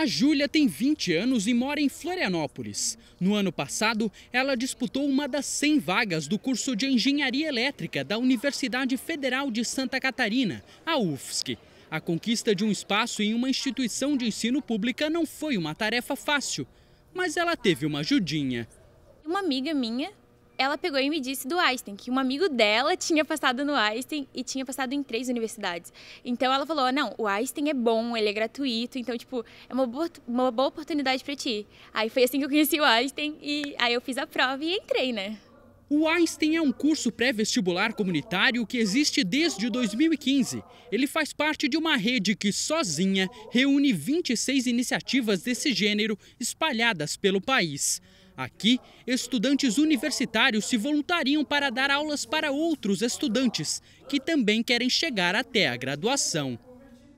A Júlia tem 20 anos e mora em Florianópolis. No ano passado, ela disputou uma das 100 vagas do curso de Engenharia Elétrica da Universidade Federal de Santa Catarina, a UFSC. A conquista de um espaço em uma instituição de ensino pública não foi uma tarefa fácil, mas ela teve uma ajudinha. Uma amiga minha ela pegou e me disse do Einstein, que um amigo dela tinha passado no Einstein e tinha passado em três universidades. Então ela falou: ah, não, o Einstein é bom, ele é gratuito, então, tipo, é uma boa, uma boa oportunidade para ti. Aí foi assim que eu conheci o Einstein e aí eu fiz a prova e entrei, né? O Einstein é um curso pré-vestibular comunitário que existe desde 2015. Ele faz parte de uma rede que, sozinha, reúne 26 iniciativas desse gênero espalhadas pelo país. Aqui, estudantes universitários se voluntariam para dar aulas para outros estudantes que também querem chegar até a graduação.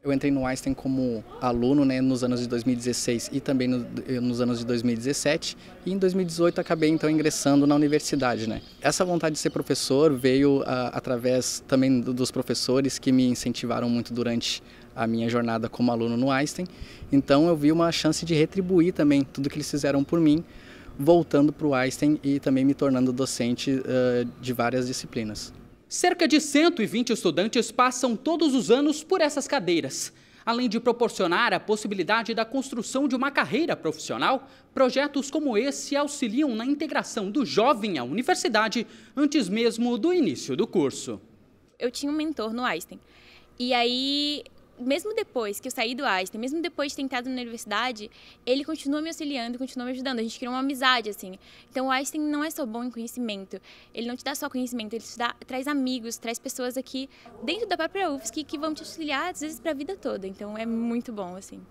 Eu entrei no Einstein como aluno né, nos anos de 2016 e também no, eh, nos anos de 2017 e em 2018 acabei então ingressando na universidade. Né? Essa vontade de ser professor veio ah, através também dos professores que me incentivaram muito durante a minha jornada como aluno no Einstein. Então eu vi uma chance de retribuir também tudo que eles fizeram por mim voltando para o Einstein e também me tornando docente uh, de várias disciplinas. Cerca de 120 estudantes passam todos os anos por essas cadeiras. Além de proporcionar a possibilidade da construção de uma carreira profissional, projetos como esse auxiliam na integração do jovem à universidade antes mesmo do início do curso. Eu tinha um mentor no Einstein. E aí mesmo depois que eu saí do Einstein, mesmo depois de ter entrado na universidade, ele continua me auxiliando, continua me ajudando. A gente criou uma amizade, assim. Então, o Einstein não é só bom em conhecimento. Ele não te dá só conhecimento, ele te dá, traz amigos, traz pessoas aqui dentro da própria UFSC que vão te auxiliar, às vezes, para a vida toda. Então, é muito bom, assim.